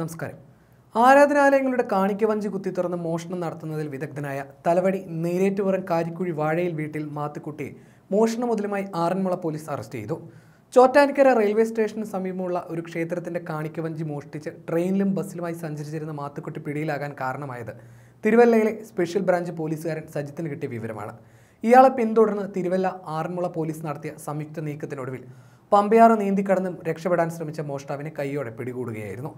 നമസ്കാരം ആരാധനാലയങ്ങളുടെ കാണിക്കവഞ്ചി കുത്തി തുറന്ന് മോഷണം നടത്തുന്നതിൽ വിദഗ്ധനായ തലവടി നേരേറ്റുപുറം കാരിക്കുഴി വാഴയിൽ വീട്ടിൽ മാത്തുക്കുട്ടിയെ മോഷണ മുതലുമായി ആറന്മുള പോലീസ് അറസ്റ്റ് ചെയ്തു ചോറ്റാനിക്കര റെയിൽവേ സ്റ്റേഷന് സമീപമുള്ള ഒരു ക്ഷേത്രത്തിന്റെ കാണിക്കവഞ്ചി മോഷ്ടിച്ച് ട്രെയിനിലും ബസ്സിലുമായി സഞ്ചരിച്ചിരുന്ന മാത്തുക്കുട്ടി പിടിയിലാകാൻ കാരണമായത് തിരുവല്ലയിലെ സ്പെഷ്യൽ ബ്രാഞ്ച് പോലീസുകാരൻ സജിത്തിന് കിട്ടിയ വിവരമാണ് ഇയാളെ പിന്തുടർന്ന് തിരുവല്ല ആറന്മുള പോലീസ് നടത്തിയ സംയുക്ത നീക്കത്തിനൊടുവിൽ പമ്പയാറ് നീന്തിക്കടന്നും രക്ഷപ്പെടാൻ ശ്രമിച്ച മോഷ്ടാവിനെ കൈയോടെ പിടികൂടുകയായിരുന്നു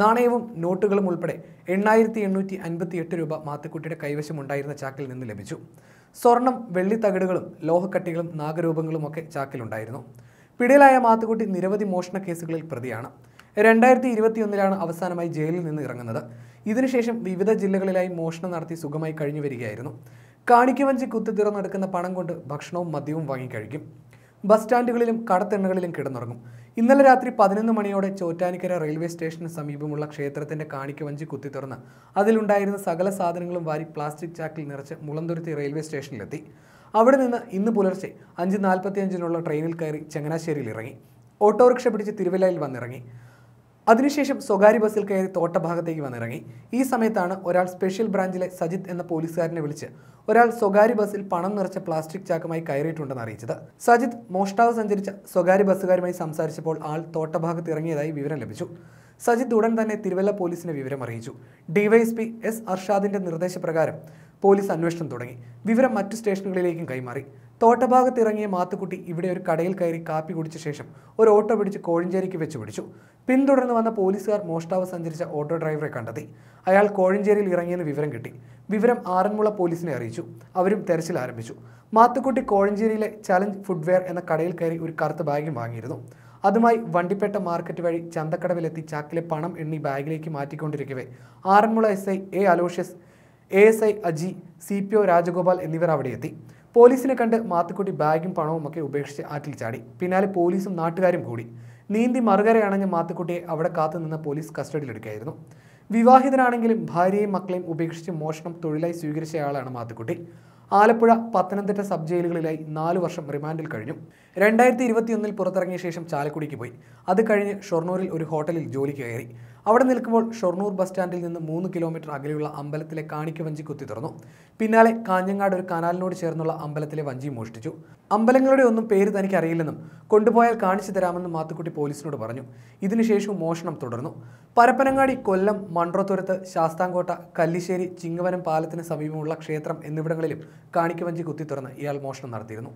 നാണയവും നോട്ടുകളും ഉൾപ്പെടെ എണ്ണായിരത്തി എണ്ണൂറ്റി അൻപത്തി എട്ട് രൂപ മാത്തുക്കുട്ടിയുടെ കൈവശമുണ്ടായിരുന്ന ചാക്കിൽ നിന്ന് ലഭിച്ചു സ്വർണം വെള്ളിത്തകിടുകളും ലോഹക്കട്ടികളും നാഗരൂപങ്ങളും ഒക്കെ ചാക്കിലുണ്ടായിരുന്നു പിടിയിലായ മാത്തുക്കുട്ടി നിരവധി മോഷണ കേസുകളിൽ പ്രതിയാണ് രണ്ടായിരത്തി ഇരുപത്തിയൊന്നിലാണ് അവസാനമായി ജയിലിൽ നിന്ന് ഇറങ്ങുന്നത് ഇതിനുശേഷം വിവിധ ജില്ലകളിലായി മോഷണം നടത്തി സുഖമായി കഴിഞ്ഞു വരികയായിരുന്നു കാണിക്കുവഞ്ചി കുത്തി പണം കൊണ്ട് ഭക്ഷണവും മദ്യവും വാങ്ങിക്കഴിക്കും ബസ് സ്റ്റാൻഡുകളിലും കടത്തെണ്ണകളിലും കിടന്നുറങ്ങും ഇന്നലെ രാത്രി പതിനൊന്ന് മണിയോടെ ചോറ്റാനിക്കര റെയിൽവേ സ്റ്റേഷന് സമീപമുള്ള ക്ഷേത്രത്തിന്റെ കാണിക്ക വഞ്ചി കുത്തി തുറന്ന് അതിലുണ്ടായിരുന്ന സകല സാധനങ്ങളും വാരി പ്ലാസ്റ്റിക് ചാക്കിൽ നിറച്ച് മുളന്തുരുത്തി റെയിൽവേ സ്റ്റേഷനിലെത്തി അവിടെ നിന്ന് ഇന്ന് പുലർച്ചെ അഞ്ച് നാൽപ്പത്തിയഞ്ചിനുള്ള ട്രെയിനിൽ കയറി ചങ്ങനാശ്ശേരിയിൽ ഇറങ്ങി ഓട്ടോറിക്ഷ പിടിച്ച് തിരുവല്ലയിൽ വന്നിറങ്ങി അതിനുശേഷം സ്വകാര്യ ബസ്സിൽ കയറി തോട്ടഭാഗത്തേക്ക് വന്നിറങ്ങി ഈ സമയത്താണ് ഒരാൾ സ്പെഷ്യൽ ബ്രാഞ്ചിലെ സജിത് എന്ന പോലീസുകാരനെ വിളിച്ച് ഒരാൾ സ്വകാര്യ ബസ്സിൽ പണം നിറച്ച പ്ലാസ്റ്റിക് ചാക്കുമായി കയറിയിട്ടുണ്ടെന്ന് അറിയിച്ചത് സജിത് മോഷ്ടാവ് സഞ്ചരിച്ച സ്വകാര്യ ബസ്സുകാരുമായി സംസാരിച്ചപ്പോൾ ആൾ തോട്ടഭാഗത്ത് ഇറങ്ങിയതായി വിവരം ലഭിച്ചു സജിത് ഉടൻ തന്നെ തിരുവല്ല പോലീസിനെ വിവരം അറിയിച്ചു ഡിവൈഎസ്പി എസ് അർഷാദിന്റെ നിർദ്ദേശപ്രകാരം പോലീസ് അന്വേഷണം തുടങ്ങി വിവരം മറ്റു സ്റ്റേഷനുകളിലേക്കും കൈമാറി തോട്ടഭാഗത്ത് ഇറങ്ങിയ മാത്തുക്കുട്ടി ഇവിടെ ഒരു കടയിൽ കയറി കാപ്പി കുടിച്ച ശേഷം ഒരു ഓട്ടോ പിടിച്ച് കോഴഞ്ചേരിക്ക് വെച്ച് പിടിച്ചു പിന്തുടർന്ന് വന്ന പോലീസുകാർ മോഷ്ടാവ് സഞ്ചരിച്ച ഓട്ടോ ഡ്രൈവറെ കണ്ടെത്തി അയാൾ കോഴഞ്ചേരിയിൽ ഇറങ്ങിയെന്ന് വിവരം കിട്ടി വിവരം ആറന്മുള പോലീസിനെ അറിയിച്ചു അവരും തെരച്ചിൽ ആരംഭിച്ചു മാത്തുക്കുട്ടി കോഴഞ്ചേരിയിലെ ചലഞ്ച് ഫുഡ്വെയർ എന്ന കടയിൽ കയറി ഒരു കറുത്ത ബാഗും വാങ്ങിയിരുന്നു അതുമായി വണ്ടിപ്പേട്ട മാർക്കറ്റ് വഴി ചന്തക്കടവിലെത്തി ചാക്കിലെ പണം എണ്ണി ബാഗിലേക്ക് മാറ്റിക്കൊണ്ടിരിക്കവേ Aranmula S I A Aloysius A S I Aji C P O Rajagopal എന്നിവർ അവിടെ എത്തി പോലീസിനെ കണ്ട് മാത്തുക്കുട്ടി ബാഗും പണവും ഒക്കെ ഉപേക്ഷിച്ച് ആറ്റിൽ ചാടി പിന്നാലെ പോലീസും നാട്ടുകാരും കൂടി നീന്തി മറുകരയാണെങ്കിൽ മാത്തുക്കുട്ടിയെ അവിടെ കാത്തുനിന്ന പോലീസ് കസ്റ്റഡിയിലെടുക്കുകയായിരുന്നു വിവാഹിതനാണെങ്കിലും ഭാര്യയും മക്കളെയും ഉപേക്ഷിച്ച് മോഷണം തൊഴിലായി സ്വീകരിച്ചയാളാണ് മാത്തുക്കുട്ടി ആലപ്പുഴ പത്തനംതിട്ട സബ് ജയിലുകളിലായി നാല് വർഷം റിമാൻഡിൽ കഴിഞ്ഞു രണ്ടായിരത്തി ഇരുപത്തിയൊന്നിൽ പുറത്തിറങ്ങിയ ശേഷം ചാലക്കുടിക്ക് പോയി അത് കഴിഞ്ഞ് ഷൊർണൂരിൽ ഒരു ഹോട്ടലിൽ ജോലിക്ക് കയറി അവിടെ നിൽക്കുമ്പോൾ ഷൊർണൂർ ബസ് സ്റ്റാൻഡിൽ നിന്ന് മൂന്ന് കിലോമീറ്റർ അകലെയുള്ള അമ്പലത്തിലെ കാണിക്ക വഞ്ചി കുത്തി തുറന്നു പിന്നാലെ കാഞ്ഞങ്ങാട് ഒരു കനാലിനോട് ചേർന്നുള്ള അമ്പലത്തിലെ വഞ്ചി മോഷ്ടിച്ചു അമ്പലങ്ങളുടെ ഒന്നും പേര് തനിക്ക് അറിയില്ലെന്നും കൊണ്ടുപോയാൽ കാണിച്ചു തരാമെന്നും മാത്തുക്കുട്ടി പോലീസിനോട് പറഞ്ഞു ഇതിനുശേഷം മോഷണം തുടർന്നു പരപ്പനങ്ങാടി കൊല്ലം മൺറോത്തുരത്ത് ശാസ്താംകോട്ട കല്ലിശ്ശേരി ചിങ്ങവനം പാലത്തിന് സമീപമുള്ള ക്ഷേത്രം എന്നിവിടങ്ങളിലും കാണിക്കവഞ്ചി കുത്തി തുറന്ന് ഇയാൾ മോഷണം നടത്തിയിരുന്നു